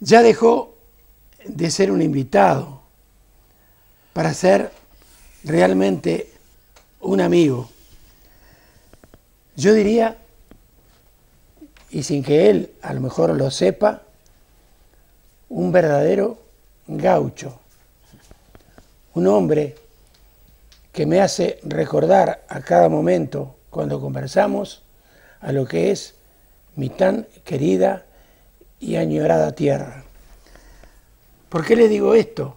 ya dejó de ser un invitado para ser realmente un amigo. Yo diría, y sin que él a lo mejor lo sepa, un verdadero gaucho, un hombre que me hace recordar a cada momento cuando conversamos a lo que es mi tan querida y añorada tierra. ¿Por qué le digo esto?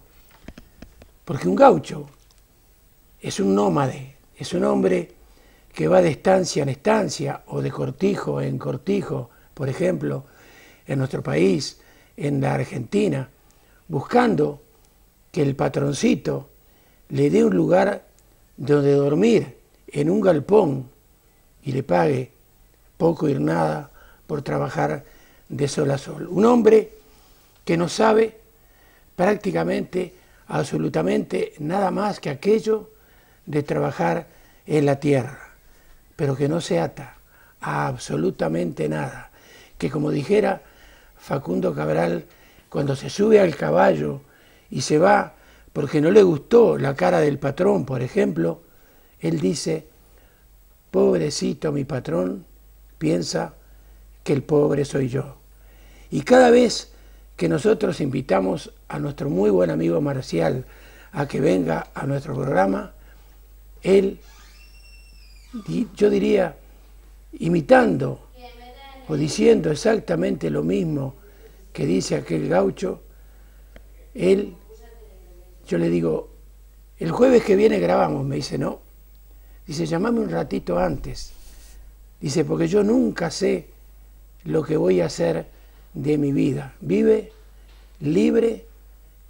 Porque un gaucho es un nómade, es un hombre que va de estancia en estancia o de cortijo en cortijo, por ejemplo, en nuestro país, en la Argentina, buscando que el patroncito le dé un lugar donde dormir en un galpón y le pague poco y nada por trabajar de sol a sol. Un hombre que no sabe prácticamente, absolutamente nada más que aquello de trabajar en la tierra, pero que no se ata a absolutamente nada, que como dijera Facundo Cabral, cuando se sube al caballo y se va porque no le gustó la cara del patrón, por ejemplo, él dice, pobrecito mi patrón, piensa que el pobre soy yo. Y cada vez que nosotros invitamos a nuestro muy buen amigo Marcial a que venga a nuestro programa, él, yo diría, imitando o diciendo exactamente lo mismo que dice aquel gaucho, él, yo le digo, el jueves que viene grabamos, me dice, no. Dice, llamame un ratito antes. Dice, porque yo nunca sé lo que voy a hacer de mi vida. Vive libre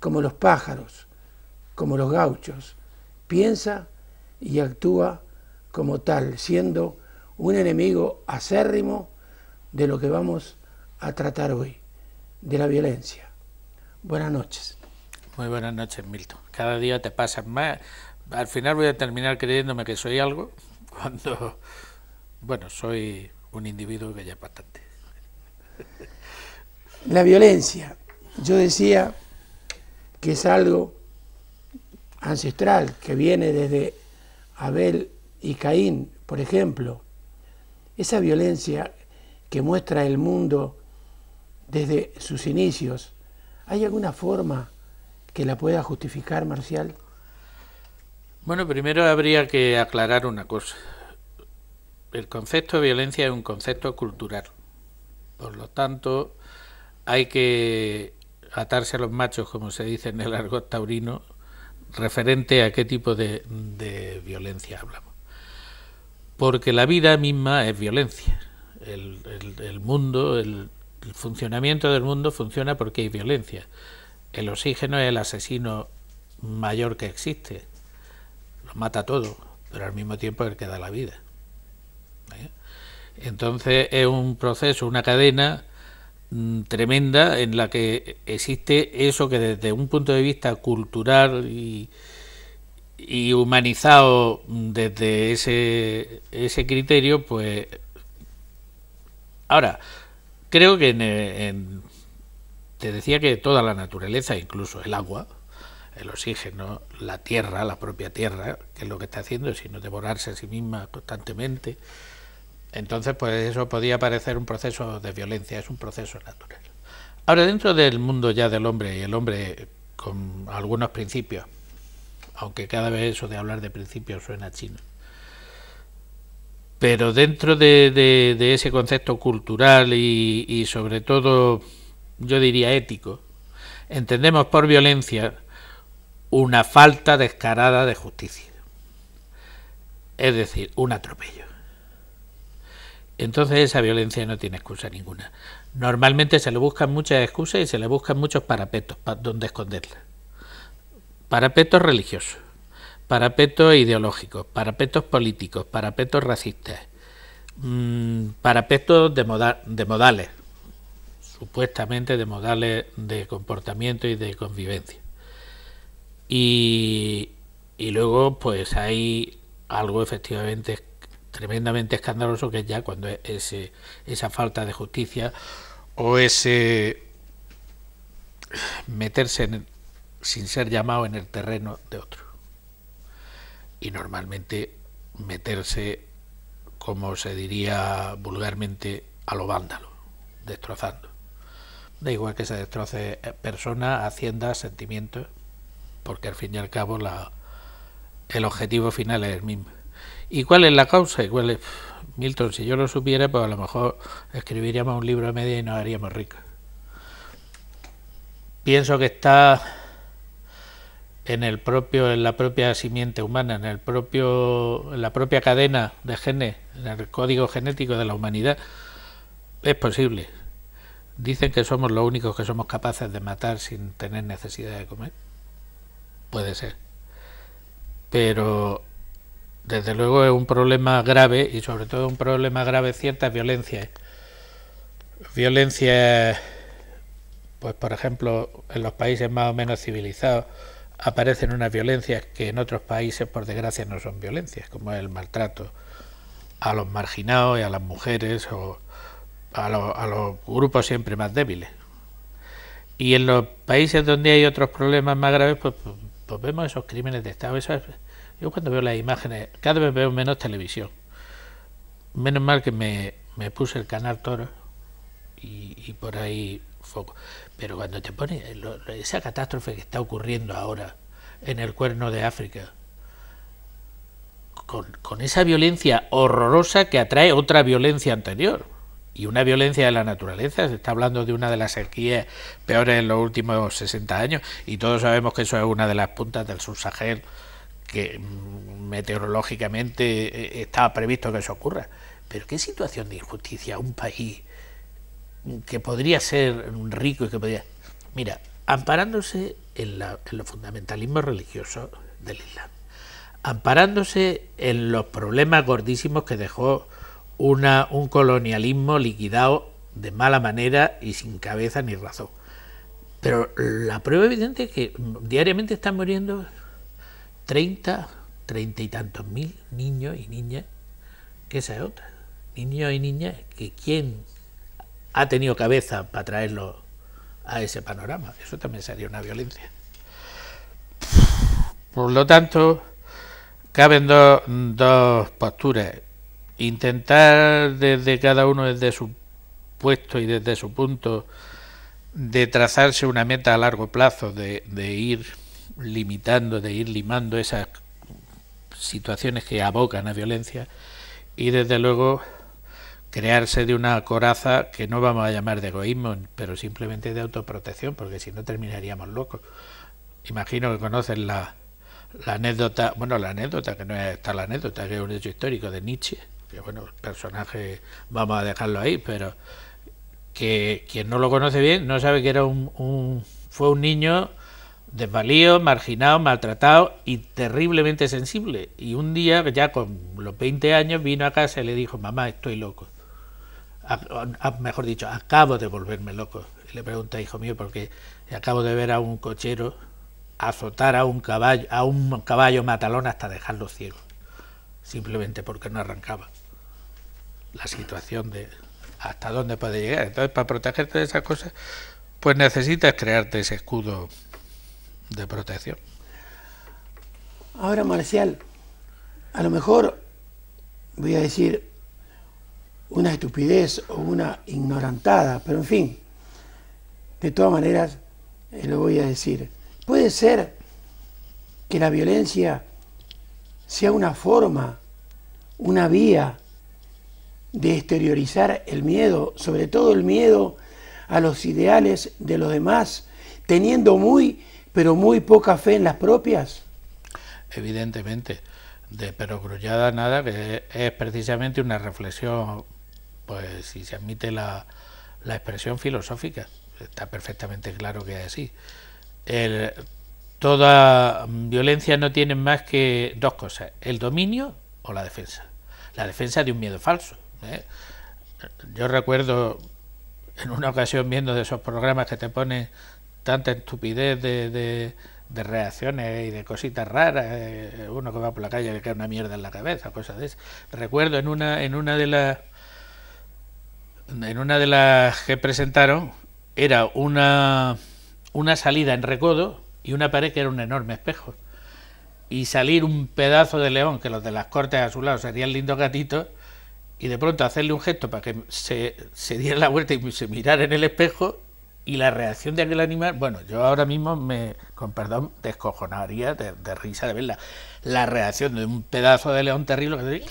como los pájaros, como los gauchos. Piensa y actúa como tal, siendo un enemigo acérrimo de lo que vamos a tratar hoy, de la violencia. Buenas noches. Muy buenas noches, Milton. Cada día te pasan más. Al final voy a terminar creyéndome que soy algo, cuando, bueno, soy un individuo que ya es bastante. La violencia, yo decía que es algo ancestral, que viene desde Abel y Caín, por ejemplo. Esa violencia que muestra el mundo desde sus inicios, ¿hay alguna forma que la pueda justificar, Marcial? Bueno, primero habría que aclarar una cosa. El concepto de violencia es un concepto cultural. Por lo tanto, hay que atarse a los machos, como se dice en el argot taurino, referente a qué tipo de, violencia hablamos. Porque la vida misma es violencia. El, mundo, el, funcionamiento del mundo funciona porque hay violencia. El oxígeno es el asesino mayor que existe. Lo mata todo, pero al mismo tiempo es el que da la vida. ¿Eh? Entonces es un proceso, una cadena Mm, tremenda en la que existe eso que desde un punto de vista cultural y, humanizado desde ese, ese criterio, pues ahora, creo que en, te decía que toda la naturaleza, incluso el agua, el oxígeno, la tierra, la propia tierra, que es lo que está haciendo, sino devorarse a sí misma constantemente, entonces, pues eso podía parecer un proceso de violencia, es un proceso natural. Ahora, dentro del mundo ya del hombre y el hombre con algunos principios, aunque cada vez eso de hablar de principios suena chino, pero dentro de, ese concepto cultural y sobre todo, yo diría ético, entendemos por violencia una falta descarada de justicia, es decir, un atropello entonces esa violencia no tiene excusa ninguna. Normalmente se le buscan muchas excusas y se le buscan muchos parapetos para donde esconderla. Parapetos religiosos, parapetos ideológicos, parapetos políticos, parapetos racistas, mm, parapetos de, de modales, supuestamente de modales de comportamiento y de convivencia. Y, y luego pues hay algo efectivamente tremendamente escandaloso que es ya cuando ese, esa falta de justicia o ese meterse sin ser llamado en el terreno de otro. Y normalmente meterse, como se diría vulgarmente, a lo vándalo, destrozando. Da igual que se destroce persona, hacienda, sentimientos, porque al fin y al cabo la, el objetivo final es el mismo. ¿Y cuál es la causa? es? Milton, si yo lo supiera, pues a lo mejor escribiríamos un libro de media y nos haríamos ricos. Pienso que está en el propio, en la propia simiente humana, en el propio, en la propia cadena de genes, en el código genético de la humanidad. Es posible. Dicen que somos los únicos que somos capaces de matar sin tener necesidad de comer. Puede ser. Pero desde luego es un problema grave y sobre todo un problema grave ciertas violencias. ¿eh? Violencias, pues por ejemplo, en los países más o menos civilizados aparecen unas violencias que en otros países por desgracia no son violencias, como el maltrato a los marginados y a las mujeres o a, los grupos siempre más débiles. Y en los países donde hay otros problemas más graves, pues, pues, pues vemos esos crímenes de Estado, yo cuando veo las imágenes, cada vez veo menos televisión. Menos mal que me, puse el canal Toro y, por ahí foco. Pero cuando te pones eh, esa catástrofe que está ocurriendo ahora en el cuerno de África, con, esa violencia horrorosa que atrae otra violencia anterior, y una violencia de la naturaleza. Se está hablando de una de las sequías peores en los últimos 60 años y todos sabemos que eso es una de las puntas del subsahel que mm, meteorológicamente eh, estaba previsto que eso ocurra. Pero qué situación de injusticia un país que podría ser rico y que podría... Mira, amparándose en, los fundamentalismos religiosos del Islam, amparándose en los problemas gordísimos que dejó una, un colonialismo liquidado de mala manera y sin cabeza ni razón. Pero la prueba evidente es que mm, diariamente están muriendo 30, treinta y tantos mil niños y niñas, que esa es otra. Niños y niñas que quién ha tenido cabeza para traerlo a ese panorama. Eso también sería una violencia. Por lo tanto, caben dos, posturas. Intentar desde cada uno, desde su puesto y desde su punto, de trazarse una meta a largo plazo, de, de ir limitando, de ir limando esas situaciones que abocan a violencia y desde luego crearse de una coraza que no vamos a llamar de egoísmo, pero simplemente de autoprotección, porque si no terminaríamos locos. Imagino que conocen la, anécdota, bueno, la anécdota, que no es la anécdota, que es un hecho histórico de Nietzsche, que bueno, personaje vamos a dejarlo ahí, pero que quien no lo conoce bien no sabe que era un, un fue un niño desvalido, marginado, maltratado y terriblemente sensible. Y un día, ya con los 20 años, vino a casa y le dijo, mamá, estoy loco. mejor dicho, acabo de volverme loco. Y le pregunta, hijo mío, porque acabo de ver a un cochero azotar a un caballo, a un caballo matalón hasta dejarlo ciego, simplemente porque no arrancaba. La situación de hasta dónde puede llegar. Entonces, para protegerte de esas cosas, pues necesitas crearte ese escudo de protección. Ahora, Marcial, a lo mejor voy a decir una estupidez o una ignorantada, pero en fin, de todas maneras eh, lo voy a decir. Puede ser que la violencia sea una forma, una vía de exteriorizar el miedo, sobre todo el miedo a los ideales de los demás, teniendo muy pero muy poca fe en las propias. Evidentemente, de pero nada, que es, precisamente una reflexión, pues si se admite la, la expresión filosófica, está perfectamente claro que es así. toda violencia no tiene más que dos cosas, el dominio o la defensa. La defensa de un miedo falso. ¿eh? Yo recuerdo en una ocasión viendo de esos programas que te ponen tanta estupidez de, reacciones y de cositas raras, eh, uno que va por la calle le cae una mierda en la cabeza, cosas de eso. Recuerdo en una, en una de las en una de las que presentaron era una, una salida en recodo y una pared que era un enorme espejo. Y salir un pedazo de león, que los de las cortes a su lado serían lindos gatitos, y de pronto hacerle un gesto para que se, se diera la vuelta y se mirara en el espejo y la reacción de aquel animal, bueno, yo ahora mismo me, con perdón, descojonaría de, risa de verla. La reacción de un pedazo de león terrible que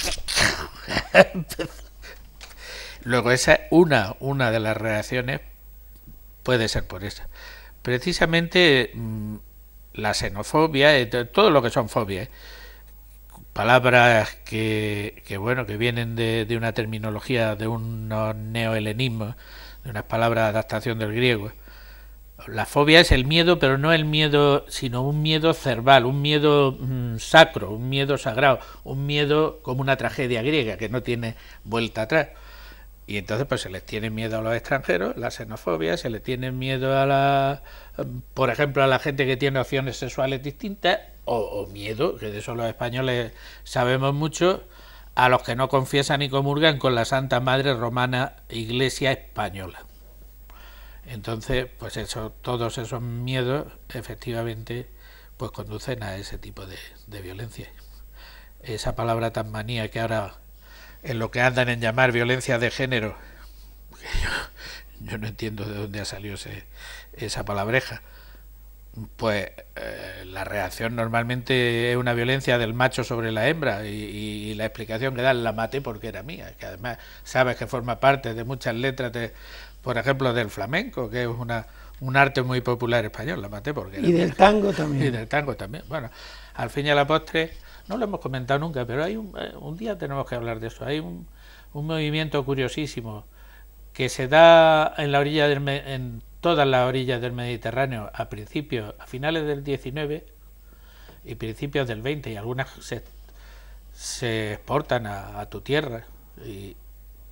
Luego esa una una de las reacciones puede ser por esa. Precisamente mm, la xenofobia, eh, todo lo que son fobias, palabras que, que bueno que vienen de, de una terminología de unos neoelenismo de unas palabras de adaptación del griego. La fobia es el miedo, pero no el miedo, sino un miedo cerval, un miedo mm, sacro, un miedo sagrado, un miedo como una tragedia griega que no tiene vuelta atrás. Y entonces pues se les tiene miedo a los extranjeros, la xenofobia, se les tiene miedo a la, por ejemplo, a la gente que tiene opciones sexuales distintas, o, o miedo, que de eso los españoles sabemos mucho, a los que no confiesan y comulgan con la Santa Madre Romana Iglesia Española. Entonces, pues eso, todos esos miedos efectivamente pues conducen a ese tipo de, violencia. Esa palabra tan manía que ahora en lo que andan en llamar violencia de género, yo, no entiendo de dónde ha salido esa palabreja pues eh, la reacción normalmente es una violencia del macho sobre la hembra y, la explicación que dan la maté porque era mía, que además sabes que forma parte de muchas letras, de, por ejemplo, del flamenco, que es una, un arte muy popular español, la maté porque era Y del tango también. Y del tango también. Bueno, al fin y al la postre, no lo hemos comentado nunca, pero hay eh, un, día tenemos que hablar de eso. Hay un, un movimiento curiosísimo que se da en la orilla del... En, todas las orillas del Mediterráneo a principios, a finales del 19 y principios del 20, y algunas se, exportan a, tu tierra,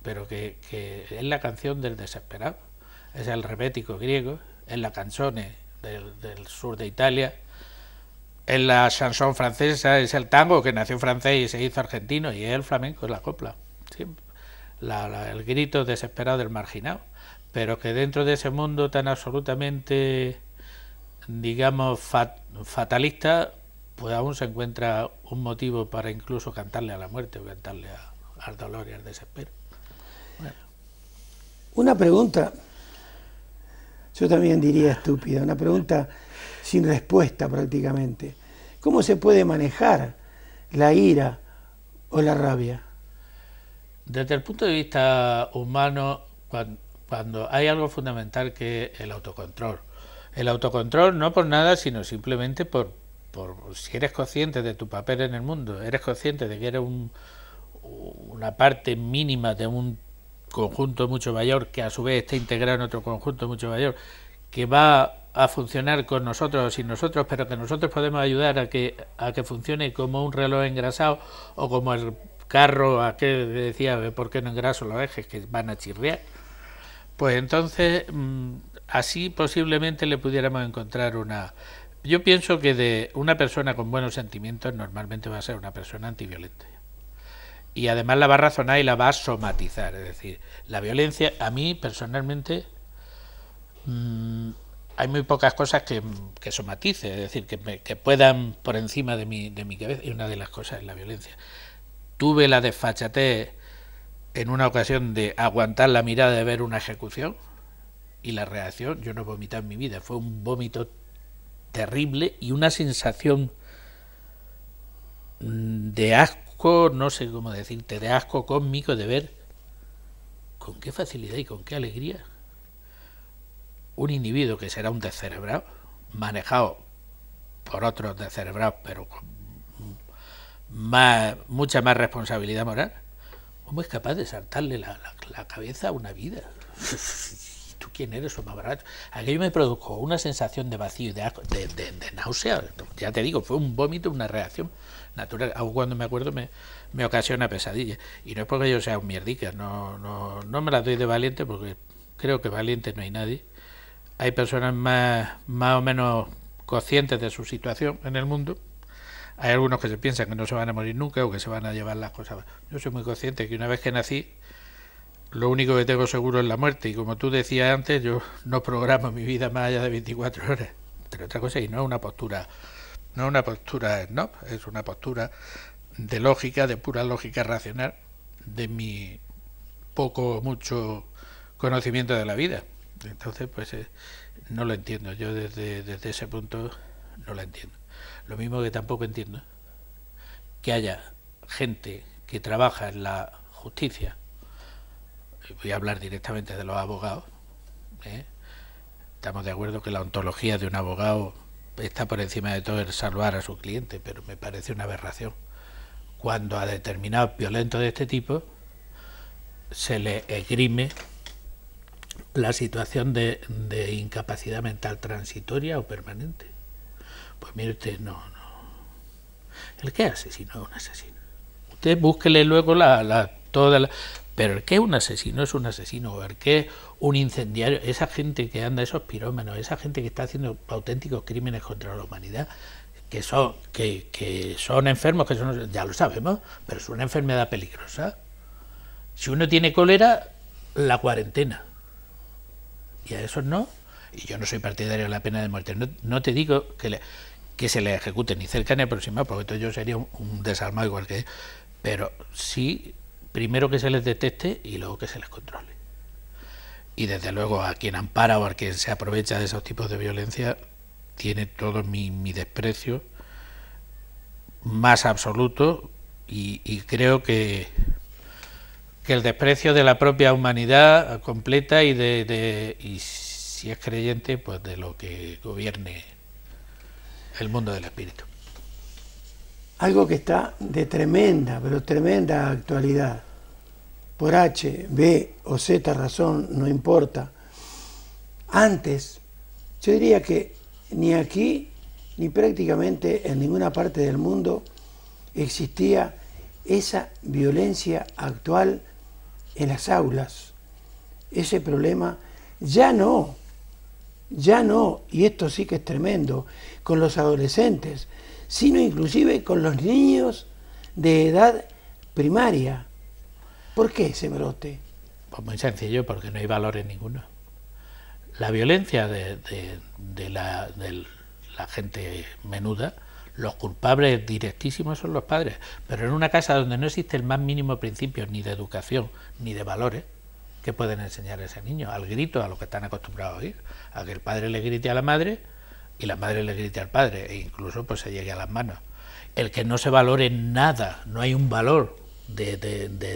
pero que, es la canción del desesperado, es el rebético griego, es la canzone del, sur de Italia, es la chanson francesa, es el tango que nació francés y se hizo argentino, y es el flamenco, es la copla, el grito desesperado del marginado pero que dentro de ese mundo tan absolutamente, digamos, fatalista, pues aún se encuentra un motivo para incluso cantarle a la muerte cantarle al dolor y al desespero. Una pregunta, yo también diría estúpida, una pregunta sin respuesta prácticamente. ¿Cómo se puede manejar la ira o la rabia? Desde el punto de vista humano, cuando cuando hay algo fundamental que el autocontrol. El autocontrol no por nada, sino simplemente por, por si eres consciente de tu papel en el mundo, eres consciente de que eres un, una parte mínima de un conjunto mucho mayor que a su vez está integrado en otro conjunto mucho mayor que va a funcionar con nosotros y sin nosotros, pero que nosotros podemos ayudar a que, a que funcione como un reloj engrasado o como el carro a que decía, ¿por qué no engraso los ejes que van a chirriar? Pues entonces, mm, así posiblemente le pudiéramos encontrar una... Yo pienso que de una persona con buenos sentimientos normalmente va a ser una persona antiviolenta. Y además la va a razonar y la va a somatizar. Es decir, la violencia, a mí personalmente, mm, hay muy pocas cosas que, que somatice, es decir, que, que, puedan por encima de mi, de mi cabeza. Y una de las cosas es la violencia. Tuve la desfachatez en una ocasión de aguantar la mirada de ver una ejecución y la reacción, yo no vomitado en mi vida, fue un vómito terrible y una sensación mm, de asco, no sé cómo decirte, de asco cósmico de ver con qué facilidad y con qué alegría un individuo que será un descerebrado, manejado por otros descerebrados, pero con más, mucha más responsabilidad moral, ¿Cómo es capaz de saltarle la, cabeza a una vida? ¿Tú quién eres, o más barato? Aquello me produjo una sensación de vacío y de, náusea. Ya te digo, fue un vómito, una reacción natural. Aún cuando me acuerdo me, ocasiona pesadilla. Y no es porque yo sea un mierdica, no, no, no me la doy de valiente porque creo que valiente no hay nadie. Hay personas más, más o menos conscientes de su situación en el mundo hay algunos que se piensan que no se van a morir nunca o que se van a llevar las cosas. Yo soy muy consciente que una vez que nací, lo único que tengo seguro es la muerte. Y como tú decías antes, yo no programo mi vida más allá de 24 horas. Pero otra cosa, y no es una postura, no es una postura no, es una postura de lógica, de pura lógica racional, de mi poco o mucho conocimiento de la vida. Entonces, pues eh, no lo entiendo. Yo desde, desde ese punto no lo entiendo. Lo mismo que tampoco entiendo que haya gente que trabaja en la justicia, voy a hablar directamente de los abogados, ¿eh? estamos de acuerdo que la ontología de un abogado está por encima de todo el salvar a su cliente, pero me parece una aberración. Cuando a determinados violentos de este tipo se le esgrime la situación de incapacidad mental transitoria o permanente. Pues mire usted, no, no. El qué asesino es un asesino. Usted búsquele luego la, la, toda Pero el que un asesino es un asesino, el qué un incendiario, esa gente que anda, esos pirómanos, esa gente que está haciendo auténticos crímenes contra la humanidad, que son, que, que son enfermos, que son, ya lo sabemos, pero es una enfermedad peligrosa. Si uno tiene cólera, la cuarentena. Y a esos no. Y yo no soy partidario de la pena de muerte. No, no te digo que le, que se les ejecute ni cerca ni aproximado, porque entonces yo sería un, desarmado igual que él, pero sí primero que se les deteste y luego que se les controle. Y desde luego a quien ampara o a quien se aprovecha de esos tipos de violencia tiene todo mi, desprecio más absoluto y, creo que, que, el desprecio de la propia humanidad completa y de, de y si es creyente pues de lo que gobierne el mundo del espíritu. Algo que está de tremenda, pero tremenda actualidad. Por H, B o Z razón, no importa. Antes, yo diría que ni aquí, ni prácticamente en ninguna parte del mundo existía esa violencia actual en las aulas. Ese problema ya no ya no, y esto sí que es tremendo, con los adolescentes, sino inclusive con los niños de edad primaria. ¿Por qué ese brote? Pues muy sencillo, porque no hay valores ninguno. La violencia de, la, de la gente menuda, los culpables directísimos son los padres, pero en una casa donde no existe el más mínimo principio ni de educación ni de valores, que pueden enseñar a ese niño, al grito, a lo que están acostumbrados a oír, a que el padre le grite a la madre y la madre le grite al padre, e incluso pues se llegue a las manos. El que no se valore nada, no hay un valor de,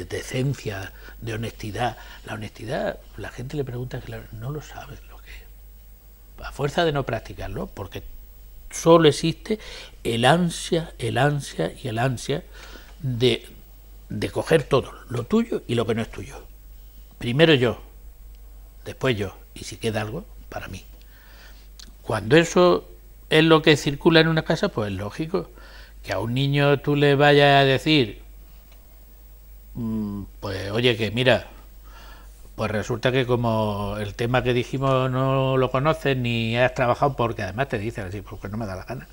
decencia, de honestidad. La honestidad, la gente le pregunta que no lo sabe lo que es. A fuerza de no practicarlo, porque solo existe el ansia, el ansia y el ansia de, de coger todo, lo tuyo y lo que no es tuyo. Primero yo, después yo, y si queda algo, para mí. Cuando eso es lo que circula en una casa, pues es lógico que a un niño tú le vayas a decir, mm, pues oye, que mira, pues resulta que como el tema que dijimos no lo conoces ni has trabajado, porque además te dicen así, porque no me da la gana.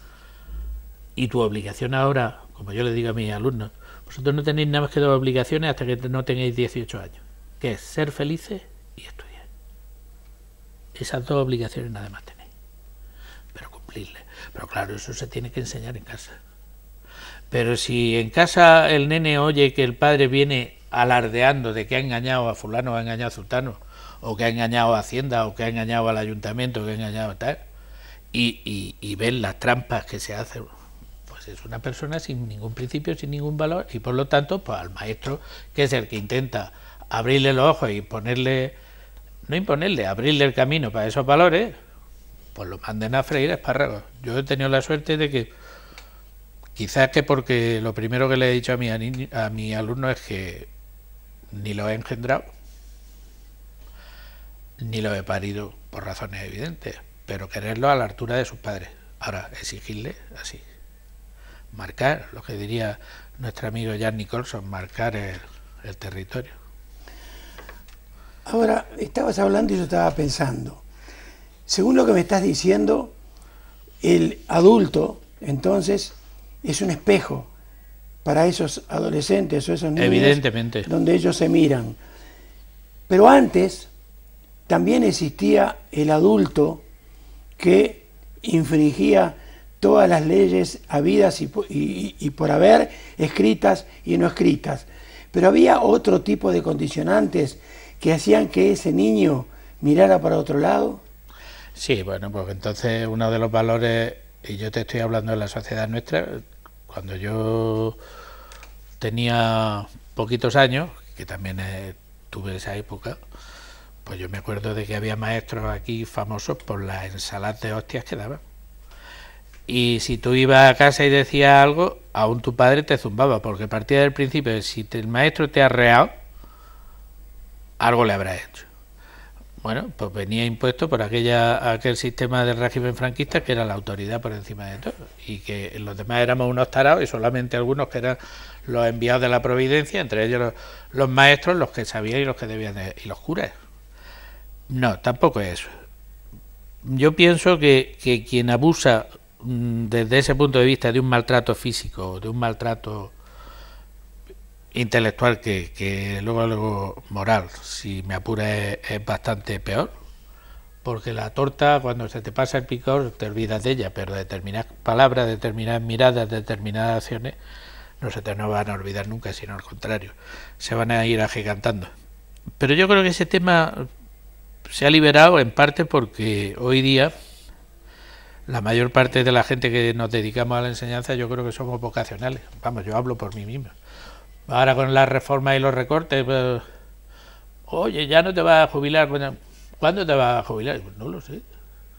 Y tu obligación ahora, como yo le digo a mis alumnos, vosotros no tenéis nada más que dos obligaciones hasta que no tengáis 18 años que es ser felices y estudiar. Esas dos obligaciones nada más tenéis, pero cumplirle Pero claro, eso se tiene que enseñar en casa. Pero si en casa el nene oye que el padre viene alardeando de que ha engañado a fulano, ha engañado a sultano, o que ha engañado a Hacienda, o que ha engañado al ayuntamiento, que ha engañado a tal, y, y, y ven las trampas que se hacen, pues es una persona sin ningún principio, sin ningún valor, y por lo tanto, pues al maestro, que es el que intenta abrirle los ojos y ponerle, no imponerle, abrirle el camino para esos valores, pues lo manden a freír espárragos. Yo he tenido la suerte de que, quizás que porque lo primero que le he dicho a mi, a mi alumno es que ni lo he engendrado, ni lo he parido por razones evidentes, pero quererlo a la altura de sus padres. Ahora, exigirle así. Marcar, lo que diría nuestro amigo Jan Nicholson, marcar el territorio. Ahora, estabas hablando y yo estaba pensando. Según lo que me estás diciendo, el adulto, entonces, es un espejo para esos adolescentes o esos niños. Donde ellos se miran. Pero antes también existía el adulto que infringía todas las leyes habidas y, y, por haber, escritas y no escritas. Pero había otro tipo de condicionantes que hacían que ese niño mirara para otro lado? Sí, bueno, pues entonces uno de los valores, y yo te estoy hablando de la sociedad nuestra, cuando yo tenía poquitos años, que también eh, tuve esa época, pues yo me acuerdo de que había maestros aquí famosos por las ensaladas de hostias que daban. Y si tú ibas a casa y decías algo, aún tu padre te zumbaba, porque partía del principio, si el maestro te ha reado, algo le habrá hecho. Bueno, pues venía impuesto por aquella, aquel sistema del régimen franquista que era la autoridad por encima de todo y que los demás éramos unos tarados y solamente algunos que eran los enviados de la providencia, entre ellos los, maestros, los que sabían y los que debían de, y los curas. No, tampoco es eso. Yo pienso que, que quien abusa mm, desde ese punto de vista de un maltrato físico, de un maltrato intelectual que, luego, algo moral, si me apura eh, es, bastante peor, porque la torta cuando se te pasa el picor te olvidas de ella, pero determinadas palabras, determinadas miradas, determinadas acciones no se te van a olvidar nunca, sino al contrario, se van a ir agigantando. Pero yo creo que ese tema se ha liberado en parte porque hoy día la mayor parte de la gente que nos dedicamos a la enseñanza yo creo que somos vocacionales. Vamos, yo hablo por mí mismo. Ahora con la reforma y los recortes, pues, oye, ya no te vas a jubilar. Bueno, ¿Cuándo te vas a jubilar? Pues no lo sé.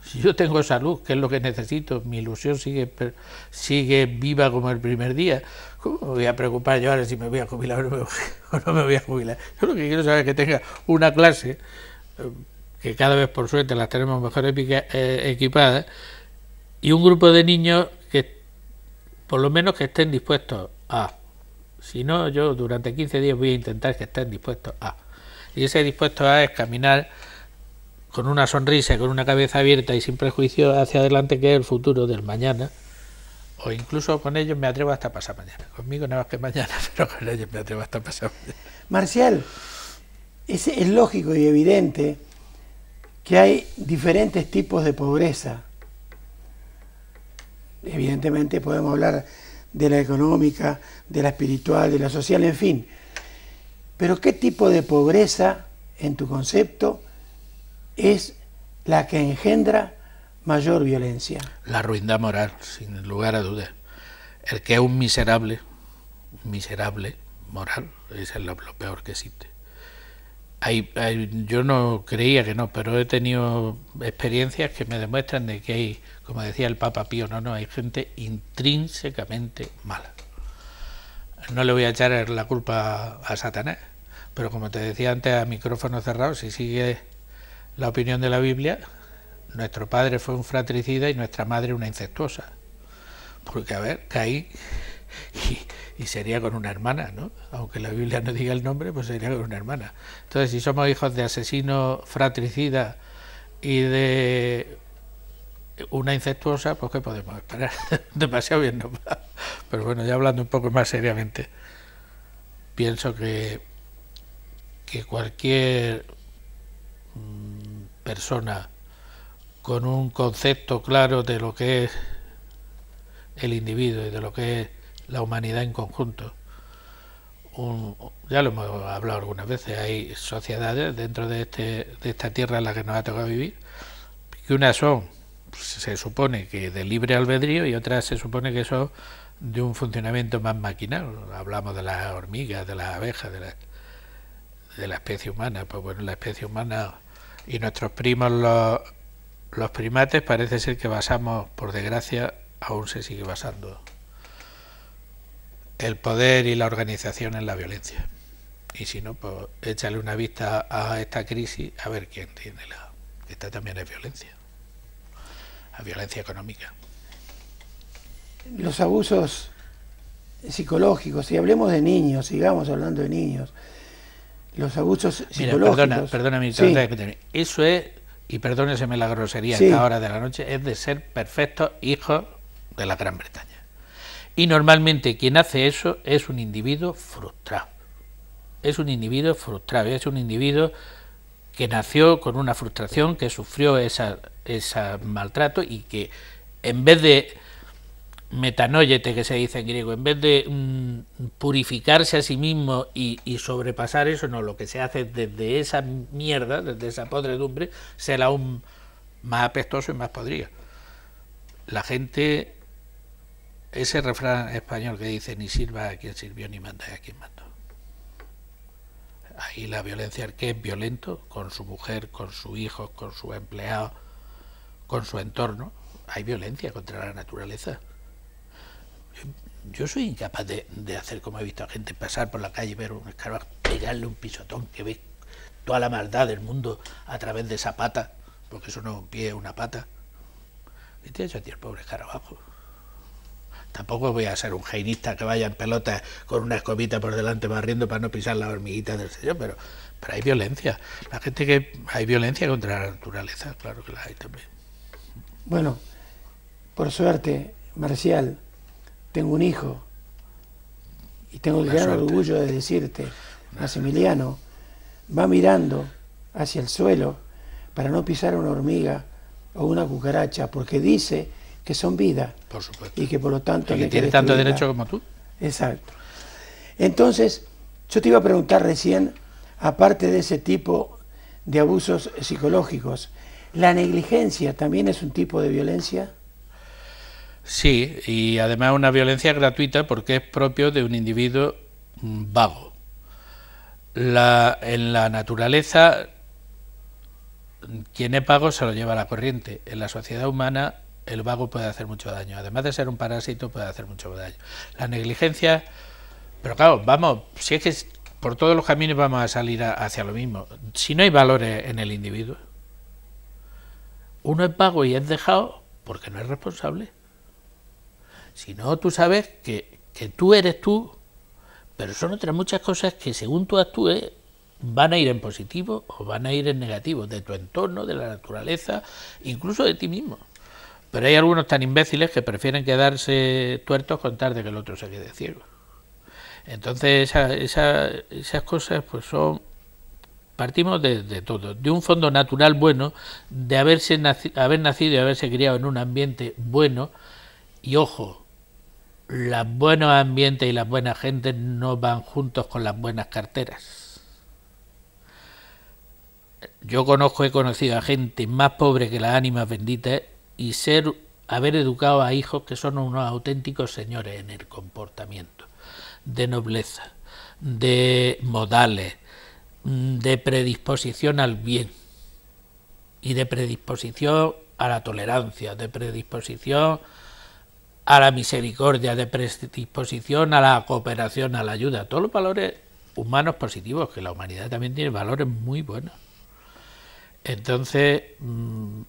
Si yo tengo salud, que es lo que necesito, mi ilusión sigue, sigue viva como el primer día, ¿cómo me voy a preocupar yo ahora si me voy a jubilar o no me voy, a jubilar? Yo lo que quiero saber es que tenga una clase, eh, que cada vez por suerte las tenemos mejor eh, equipadas, y un grupo de niños que por lo menos que estén dispuestos a si no, yo durante 15 días voy a intentar que estén dispuestos a. Y ese dispuesto a es caminar con una sonrisa, con una cabeza abierta y sin prejuicio hacia adelante, que es el futuro del mañana. O incluso con ellos me atrevo hasta pasar mañana. Conmigo nada más que mañana, pero con ellos me atrevo hasta pasar mañana. Marcial, es, es lógico y evidente que hay diferentes tipos de pobreza. Evidentemente podemos hablar de la económica, de la espiritual, de la social, en fin. Pero ¿qué tipo de pobreza, en tu concepto, es la que engendra mayor violencia? La ruindad moral, sin lugar a dudas. El que es un miserable, miserable moral, es lo, lo peor que existe yo no creía que no, pero he tenido experiencias que me demuestran de que hay, como decía el Papa Pío, no, no, hay gente intrínsecamente mala. No le voy a echar la culpa a Satanás, pero como te decía antes a micrófono cerrado, si sigue la opinión de la Biblia, nuestro padre fue un fratricida y nuestra madre una incestuosa. Porque, a ver, Caín y, sería con una hermana, ¿no? Aunque la Biblia no diga el nombre, pues sería con una hermana. Entonces, si somos hijos de asesino fratricida y de una incestuosa, pues ¿qué podemos esperar? Demasiado bien ¿no? Pero bueno, ya hablando un poco más seriamente, pienso que, que cualquier mm, persona con un concepto claro de lo que es el individuo y de lo que es la humanidad en conjunto. ya lo hemos hablado algunas veces, hay sociedades dentro de, este, de esta tierra en la que nos ha tocado vivir, que unas son, se supone que de libre albedrío y otras se supone que son de un funcionamiento más maquinal. Hablamos de las hormigas, de las abejas, de la, de la especie humana. Pues bueno, la especie humana y nuestros primos, los, los primates, parece ser que basamos, por desgracia, aún se sigue basando el poder y la organización en la violencia. Y si no, pues échale una vista a esta crisis a ver quién tiene la... Esta también es violencia, la violencia económica. Los abusos psicológicos, si hablemos de niños, sigamos hablando de niños, los abusos psicológicos... Mira, perdona, perdona eso es, y perdóneseme la grosería a esta hora de la noche, es de ser perfectos hijos de la Gran Bretaña. Y normalmente quien hace eso es un individuo frustrado. Es un individuo frustrado, es un individuo que nació con una frustración, que sufrió ese esa maltrato y que en vez de metanoyete, que se dice en griego, en vez de mm, purificarse a sí mismo y, y, sobrepasar eso, no, lo que se hace desde esa mierda, desde esa podredumbre, será aún más apestoso y más podrido. La gente ese refrán español que dice ni sirva a quien sirvió ni manda a quien mandó. Ahí la violencia, el que es violento con su mujer, con su hijo, con su empleado, con su entorno, hay violencia contra la naturaleza. Yo soy incapaz de, hacer como he visto a gente pasar por la calle, ver un escarabajo, pegarle un pisotón, que ve toda la maldad del mundo a través de esa pata, porque eso no es un pie, una pata. Y te hecho el pobre escarabajo. Tampoco voy a ser un jainista que vaya en pelota con una escobita por delante barriendo para no pisar las hormiguitas del señor, pero, pero hay violencia. La gente que hay violencia contra la naturaleza, claro que la hay también. Bueno, por suerte, Marcial, tengo un hijo y tengo el gran orgullo de decirte, Maximiliano, va mirando hacia el suelo para no pisar una hormiga o una cucaracha, porque dice que son vida. Por supuesto. Y que por lo tanto... que tiene tanto derecho como tú. Exacto. Entonces, yo te iba a preguntar recién, aparte de ese tipo de abusos psicológicos, ¿la negligencia también es un tipo de violencia? Sí, y además una violencia gratuita porque es propio de un individuo mm, vago. en la naturaleza, quien es pago se lo lleva a la corriente. En la sociedad humana, el vago puede hacer mucho daño. Además de ser un parásito, puede hacer mucho daño. La negligencia, pero claro, vamos, si es que por todos los caminos vamos a salir hacia lo mismo. Si no hay valores en el individuo, uno es vago y es dejado porque no es responsable. Si no, tú sabes que, que tú eres tú, pero son otras muchas cosas que según tú actúes van a ir en positivo o van a ir en negativo, de tu entorno, de la naturaleza, incluso de ti mismo. Pero hay algunos tan imbéciles que prefieren quedarse tuertos con tal de que el otro se quede ciego. Entonces esas cosas pues son partimos de, todo, de un fondo natural bueno, de haberse haber nacido y haberse criado en un ambiente bueno y ojo, los buenos ambientes y las buenas gentes no van juntos con las buenas carteras. Yo conozco, he conocido a gente más pobre que las ánimas benditas y ser, haber educado a hijos que son unos auténticos señores en el comportamiento, de nobleza, de modales, mm, de predisposición al bien y de predisposición a la tolerancia, de predisposición a la misericordia, de predisposición a la cooperación, a la ayuda, todos los valores humanos positivos, que la humanidad también tiene valores muy buenos. Entonces, mm,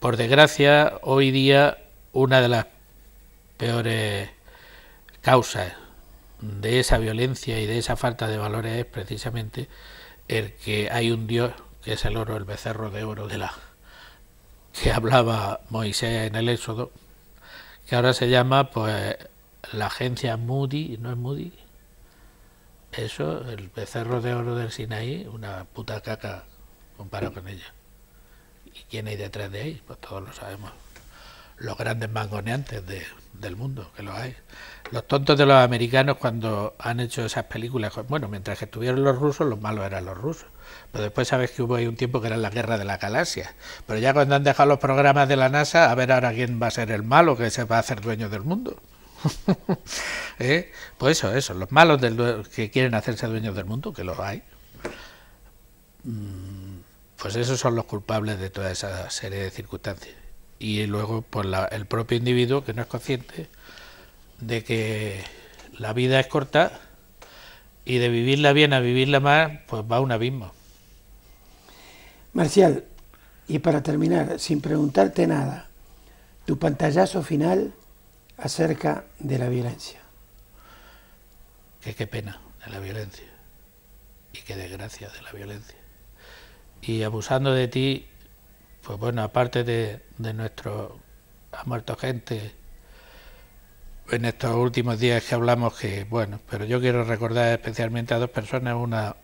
por desgracia, hoy día una de las peores causas de esa violencia y de esa falta de valores es precisamente el que hay un Dios que es el oro, el becerro de oro de la que hablaba Moisés en el Éxodo, que ahora se llama pues la agencia Moody, ¿no es Moody? Eso, el becerro de oro del Sinaí, una puta caca comparado con ella quién hay detrás de ahí? Pues todos lo sabemos. Los grandes mangoneantes del mundo, que los hay. Los tontos de los americanos cuando han hecho esas películas, bueno, mientras que estuvieron los rusos, los malos eran los rusos. Pero después sabes que hubo ahí un tiempo que era la guerra de la galaxia. Pero ya cuando han dejado los programas de la NASA, a ver ahora quién va a ser el malo que se va a hacer dueño del mundo. ¿Eh? Pues eso, eso, los malos que quieren hacerse dueños del mundo, que los hay. Mm. Pues esos son los culpables de toda esa serie de circunstancias. Y luego, pues el propio individuo que no es consciente de que la vida es corta y de vivirla bien a vivirla mal, pues va a un abismo. Marcial, y para terminar, sin preguntarte nada, tu pantallazo final acerca de la violencia. Que qué pena de la violencia y qué desgracia de la violencia y abusando de ti, pues bueno, aparte de, nuestro, ha muerto gente en estos últimos días que hablamos que, bueno, pero yo quiero recordar especialmente a dos personas, una,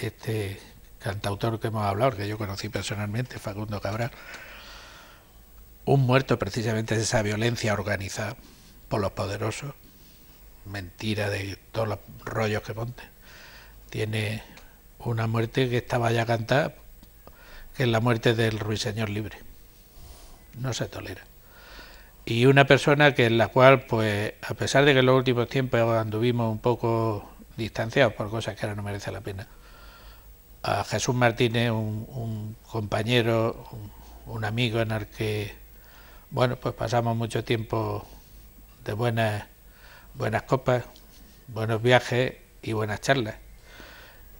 este cantautor que hemos hablado, que yo conocí personalmente, Facundo Cabral, un muerto precisamente de esa violencia organizada por los poderosos, mentira de todos los rollos que ponte... Tiene una muerte que estaba ya cantada, que es la muerte del ruiseñor libre. No se tolera. Y una persona que en la cual, pues, a pesar de que en los últimos tiempos anduvimos un poco distanciados por cosas que ahora no merece la pena, a Jesús Martínez, un, compañero, un, un, amigo en el que, bueno, pues pasamos mucho tiempo de buenas, buenas copas, buenos viajes y buenas charlas.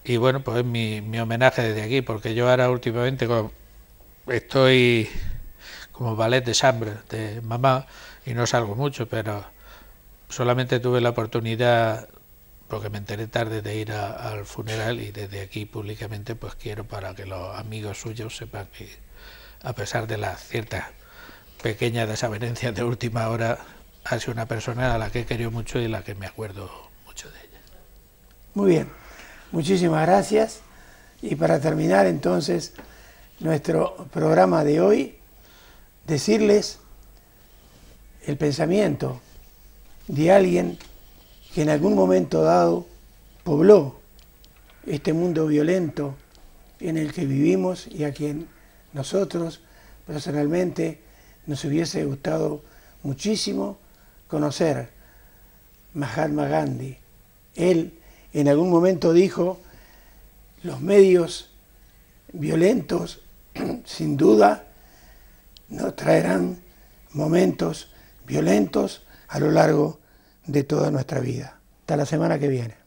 Y bueno, pues mi, mi homenaje desde aquí, porque yo ahora últimamente estoy como ballet de chambre de mamá y no salgo mucho, pero solamente tuve la oportunidad, porque me enteré tarde de ir al funeral y desde aquí públicamente pues quiero para que los amigos suyos sepan que a pesar de las ciertas pequeña desavenencias de última hora, ha sido una persona a la que he querido mucho y a la que me acuerdo mucho de ella. Muy bien. Muchísimas gracias. Y para terminar entonces nuestro programa de hoy, decirles el pensamiento de alguien que en algún momento dado pobló este mundo violento en el que vivimos y a quien nosotros personalmente nos hubiese gustado muchísimo conocer, Mahatma Gandhi. Él en algún momento dijo, los medios violentos sin duda nos traerán momentos violentos a lo largo de toda nuestra vida. Hasta la semana que viene.